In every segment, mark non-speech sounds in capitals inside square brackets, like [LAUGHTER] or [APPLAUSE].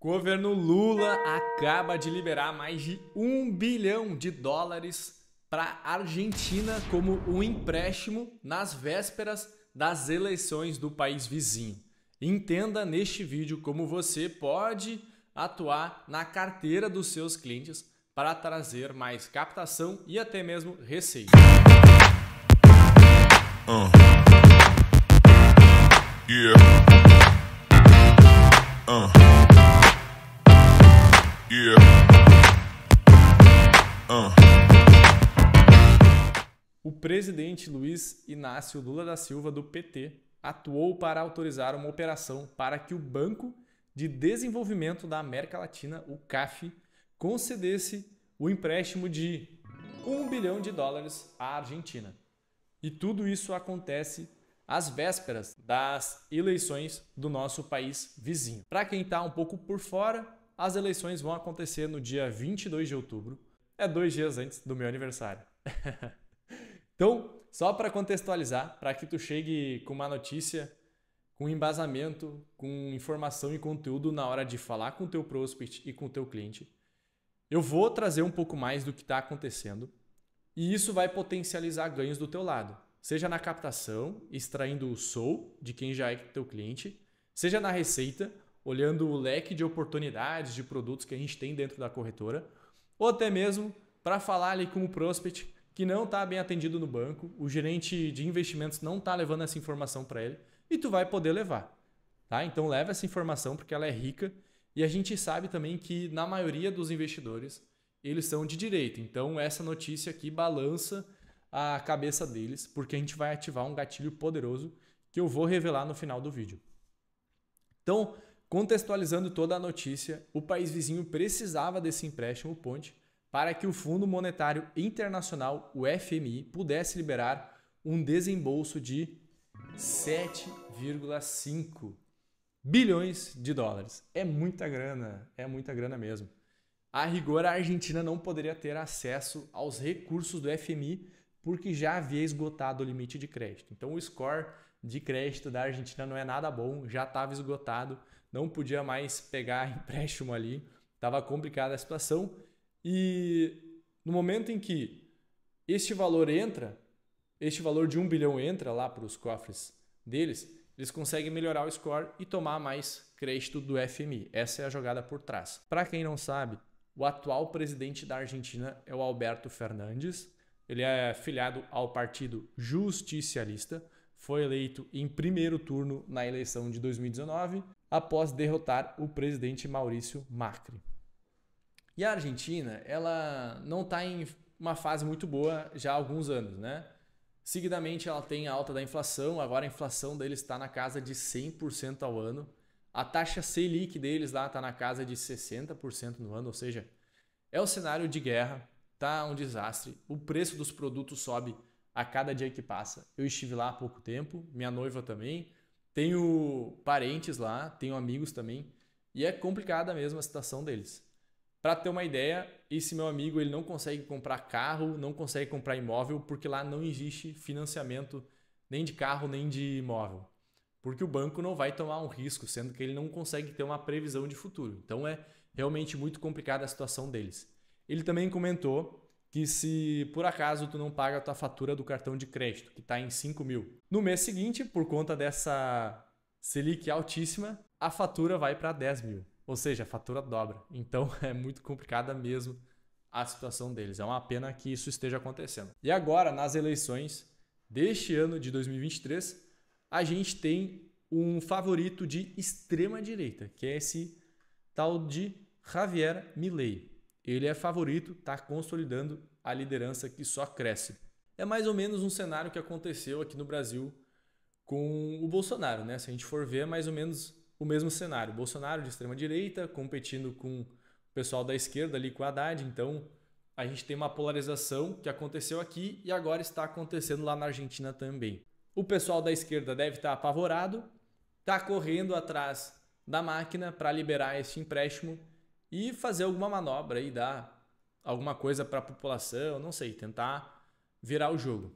Governo Lula acaba de liberar mais de um bilhão de dólares para a Argentina como um empréstimo nas vésperas das eleições do país vizinho. Entenda neste vídeo como você pode atuar na carteira dos seus clientes para trazer mais captação e até mesmo receita. Uh. Yeah. Uh. O presidente Luiz Inácio Lula da Silva, do PT, atuou para autorizar uma operação para que o Banco de Desenvolvimento da América Latina, o CAF, concedesse o empréstimo de 1 bilhão de dólares à Argentina. E tudo isso acontece às vésperas das eleições do nosso país vizinho. Para quem está um pouco por fora, as eleições vão acontecer no dia 22 de outubro. É dois dias antes do meu aniversário. [LAUGHS] então, só para contextualizar, para que tu chegue com uma notícia, com embasamento, com informação e conteúdo na hora de falar com o teu prospect e com o teu cliente, eu vou trazer um pouco mais do que está acontecendo e isso vai potencializar ganhos do teu lado, seja na captação, extraindo o soul de quem já é teu cliente, seja na receita olhando o leque de oportunidades de produtos que a gente tem dentro da corretora, ou até mesmo para falar ali com o prospect que não está bem atendido no banco, o gerente de investimentos não está levando essa informação para ele e tu vai poder levar, tá? Então leva essa informação porque ela é rica e a gente sabe também que na maioria dos investidores eles são de direita, então essa notícia aqui balança a cabeça deles porque a gente vai ativar um gatilho poderoso que eu vou revelar no final do vídeo. Então Contextualizando toda a notícia, o país vizinho precisava desse empréstimo ponte para que o Fundo Monetário Internacional, o FMI, pudesse liberar um desembolso de 7,5 bilhões de dólares. É muita grana, é muita grana mesmo. A rigor, a Argentina não poderia ter acesso aos recursos do FMI porque já havia esgotado o limite de crédito. Então, o score de crédito da Argentina não é nada bom, já estava esgotado não podia mais pegar [LAUGHS] empréstimo ali, estava complicada a situação. E no momento em que este valor entra, este valor de 1 bilhão entra lá para os cofres deles, eles conseguem melhorar o score e tomar mais crédito do FMI. Essa é a jogada por trás. Para quem não sabe, o atual presidente da Argentina é o Alberto Fernandes. Ele é filiado ao Partido Justicialista, foi eleito em primeiro turno na eleição de 2019 após derrotar o presidente Maurício Macri. E a Argentina, ela não está em uma fase muito boa já há alguns anos, né? Seguidamente, ela tem a alta da inflação, agora a inflação deles está na casa de 100% ao ano. A taxa Selic deles lá está na casa de 60% no ano, ou seja, é o cenário de guerra, tá um desastre. O preço dos produtos sobe a cada dia que passa. Eu estive lá há pouco tempo, minha noiva também tenho parentes lá, tenho amigos também, e é complicada mesmo a situação deles. Para ter uma ideia, esse meu amigo ele não consegue comprar carro, não consegue comprar imóvel, porque lá não existe financiamento nem de carro nem de imóvel. Porque o banco não vai tomar um risco, sendo que ele não consegue ter uma previsão de futuro. Então é realmente muito complicada a situação deles. Ele também comentou que se por acaso tu não paga a tua fatura do cartão de crédito, que está em 5 mil. No mês seguinte, por conta dessa Selic altíssima, a fatura vai para 10 mil. Ou seja, a fatura dobra. Então [LAUGHS] é muito complicada mesmo a situação deles. É uma pena que isso esteja acontecendo. E agora, nas eleições deste ano de 2023, a gente tem um favorito de extrema direita, que é esse tal de Javier Milei ele é favorito, está consolidando a liderança que só cresce. É mais ou menos um cenário que aconteceu aqui no Brasil com o Bolsonaro, né? Se a gente for ver, é mais ou menos o mesmo cenário. Bolsonaro de extrema direita competindo com o pessoal da esquerda ali com o Haddad, então a gente tem uma polarização que aconteceu aqui e agora está acontecendo lá na Argentina também. O pessoal da esquerda deve estar apavorado, está correndo atrás da máquina para liberar esse empréstimo e fazer alguma manobra e dar alguma coisa para a população, não sei, tentar virar o jogo.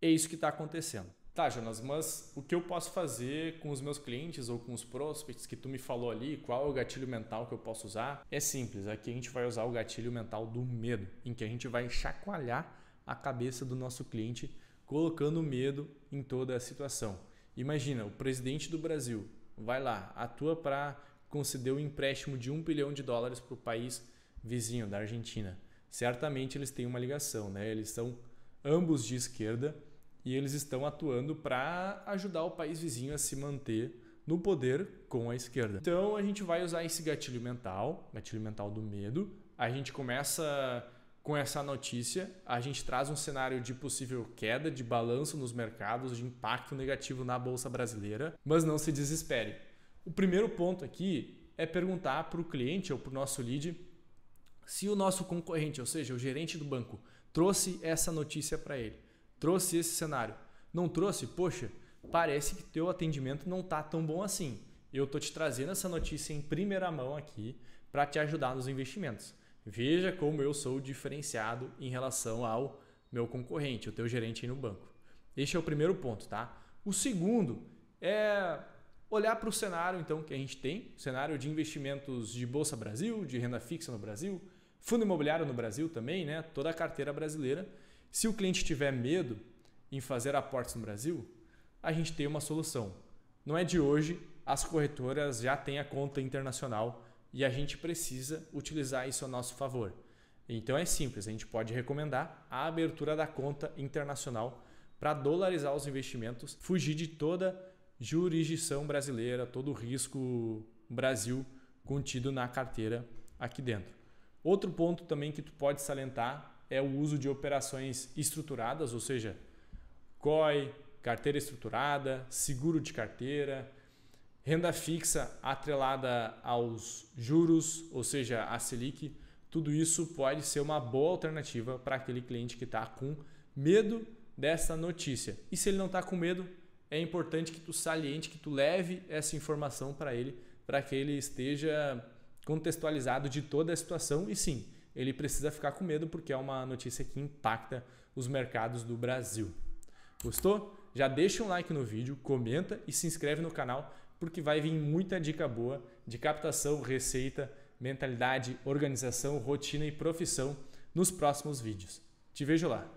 É isso que está acontecendo. Tá, Jonas, mas o que eu posso fazer com os meus clientes ou com os prospects que tu me falou ali? Qual é o gatilho mental que eu posso usar? É simples, aqui a gente vai usar o gatilho mental do medo, em que a gente vai chacoalhar a cabeça do nosso cliente, colocando medo em toda a situação. Imagina, o presidente do Brasil vai lá, atua para concedeu um empréstimo de um bilhão de dólares para o país vizinho, da Argentina. Certamente eles têm uma ligação, né? Eles são ambos de esquerda e eles estão atuando para ajudar o país vizinho a se manter no poder com a esquerda. Então a gente vai usar esse gatilho mental, gatilho mental do medo. A gente começa com essa notícia, a gente traz um cenário de possível queda de balanço nos mercados, de impacto negativo na bolsa brasileira, mas não se desespere. O primeiro ponto aqui é perguntar para o cliente ou para o nosso lead se o nosso concorrente, ou seja, o gerente do banco, trouxe essa notícia para ele, trouxe esse cenário. Não trouxe? Poxa, parece que teu atendimento não está tão bom assim. Eu estou te trazendo essa notícia em primeira mão aqui para te ajudar nos investimentos. Veja como eu sou diferenciado em relação ao meu concorrente, o teu gerente aí no banco. Este é o primeiro ponto, tá? O segundo é olhar para o cenário então que a gente tem, cenário de investimentos de bolsa Brasil, de renda fixa no Brasil, fundo imobiliário no Brasil também, né? Toda a carteira brasileira. Se o cliente tiver medo em fazer aportes no Brasil, a gente tem uma solução. Não é de hoje, as corretoras já têm a conta internacional e a gente precisa utilizar isso a nosso favor. Então é simples, a gente pode recomendar a abertura da conta internacional para dolarizar os investimentos, fugir de toda jurisdição brasileira, todo o risco Brasil contido na carteira aqui dentro. Outro ponto também que tu pode salientar é o uso de operações estruturadas, ou seja, COI, carteira estruturada, seguro de carteira, renda fixa atrelada aos juros, ou seja, a Selic, tudo isso pode ser uma boa alternativa para aquele cliente que está com medo dessa notícia. E se ele não está com medo, é importante que tu saliente, que tu leve essa informação para ele, para que ele esteja contextualizado de toda a situação e sim, ele precisa ficar com medo porque é uma notícia que impacta os mercados do Brasil. Gostou? Já deixa um like no vídeo, comenta e se inscreve no canal porque vai vir muita dica boa de captação, receita, mentalidade, organização, rotina e profissão nos próximos vídeos. Te vejo lá.